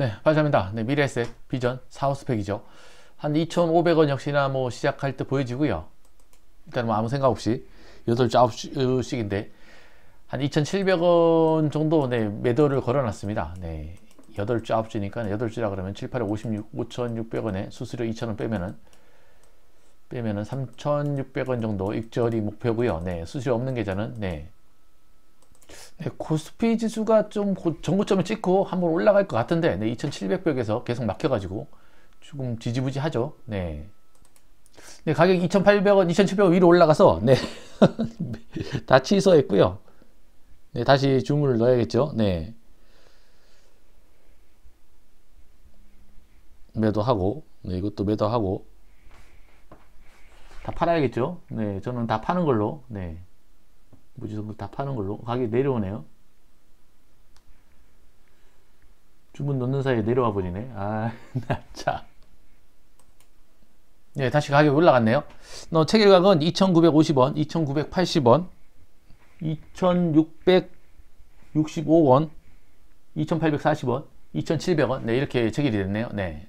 네, 반갑습니다. 네, 미래셋 비전 4호 스펙이죠. 한 2,500원 역시나 뭐 시작할 때 보여지고요. 일단 뭐 아무 생각 없이 8시, 9시씩인데 한 2,700원 정도 네, 매도를 걸어놨습니다. 네, 8시, 9시니까 8시라 그러면 7, 8 56, 5,600원에 수수료 2,000원 빼면은 빼면은 3,600원 정도 익절이 목표고요. 네, 수수료 없는 계좌는 네, 코스피 예, 그 지수가 좀 전고점을 찍고 한번 올라갈 것 같은데 네, 2700벽에서 계속 막혀가지고 조금 지지부지하죠 네. 네 가격 2800원 2700원 위로 올라가서 네. 다 취소했고요 네, 다시 주문을 넣어야겠죠 네. 매도하고 네, 이것도 매도하고 다 팔아야겠죠 네 저는 다 파는 걸로 네. 무지성급 다 파는 걸로 가격이 내려오네요 주문 넣는 사이에 내려와 버리네 아나참 예, 다시 가격이 올라갔네요 너 체결각은 2950원 2980원 2665원 2840원 2700원 네 이렇게 체결이 됐네요 네,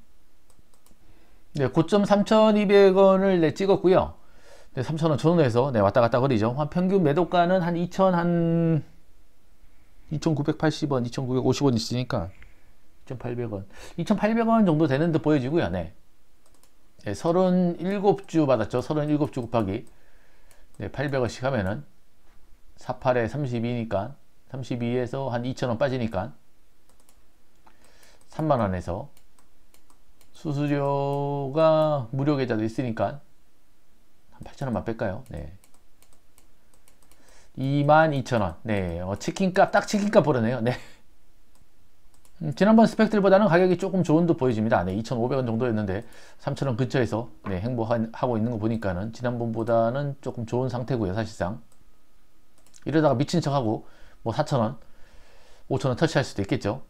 네 고점 3200원을 네, 찍었고요 네, 3,000원, 전후0에서 네, 왔다 갔다 거리죠. 한 평균 매도가는 한 2,000, 한 2,980원, 2,950원 있으니까 2,800원, 2,800원 정도 되는 듯 보여지고요. 네. 네, 37주 받았죠. 37주 곱하기 네, 800원씩 하면은 48에 32니까 32에서 한 2,000원 빠지니까 3만원에서 수수료가 무료 계좌도 있으니까 8,000원만 뺄까요? 네. 22,000원. 네. 어, 치킨값, 딱 치킨값 보르네요. 네. 음, 지난번 스펙들보다는 가격이 조금 좋은 듯 보여집니다. 네, 2,500원 정도였는데 3,000원 근처에서 네, 행보하고 있는 거 보니까는 지난번보다는 조금 좋은 상태고요, 사실상. 이러다가 미친 척하고 뭐 4,000원, 5,000원 터치할 수도 있겠죠.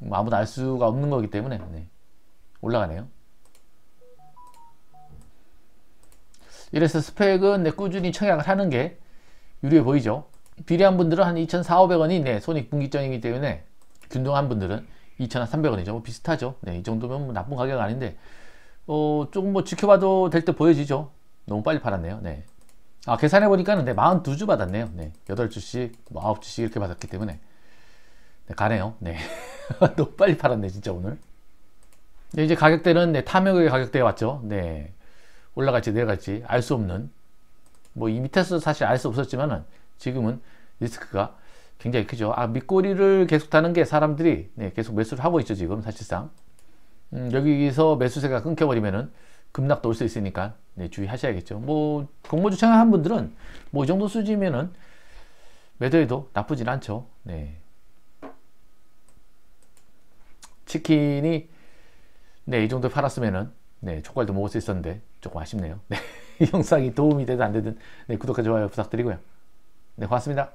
뭐 아무도 알 수가 없는 거기 때문에 네, 올라가네요. 이래서 스펙은 네, 꾸준히 청약을 하는 게 유리해 보이죠. 비례한 분들은 한 2,400원이 네, 손익분기점이기 때문에 균등한 분들은 2,300원이죠. 뭐 비슷하죠. 네, 이 정도면 뭐 나쁜 가격 아닌데 어, 조금 뭐 지켜봐도 될 때 보여지죠. 너무 빨리 팔았네요. 네. 아, 계산해 보니까 네, 42주 받았네요. 네. 8주씩, 뭐 9주씩 이렇게 받았기 때문에 네, 가네요. 네. 너무 빨리 팔았네, 진짜 오늘. 네, 이제 가격대는 네, 탐욕의 가격대에 왔죠. 네. 올라갈지 내려갈지 알 수 없는 뭐 이 밑에서 사실 알 수 없었지만은 지금은 리스크가 굉장히 크죠. 아 밑꼬리를 계속 타는 게 사람들이 네, 계속 매수를 하고 있죠 지금 사실상 음, 여기서 매수세가 끊겨버리면은 급락도 올 수 있으니까 네, 주의하셔야겠죠. 뭐 공모주 청약한 분들은 뭐 이 정도 수준이면은 매도해도 나쁘진 않죠. 네. 치킨이 네, 이 정도 팔았으면은 네, 초과도 먹을 수 있었는데 조금 아쉽네요. 네, 영상이 도움이 되든 안 되든 네, 구독과 좋아요 부탁드리고요. 네, 고맙습니다.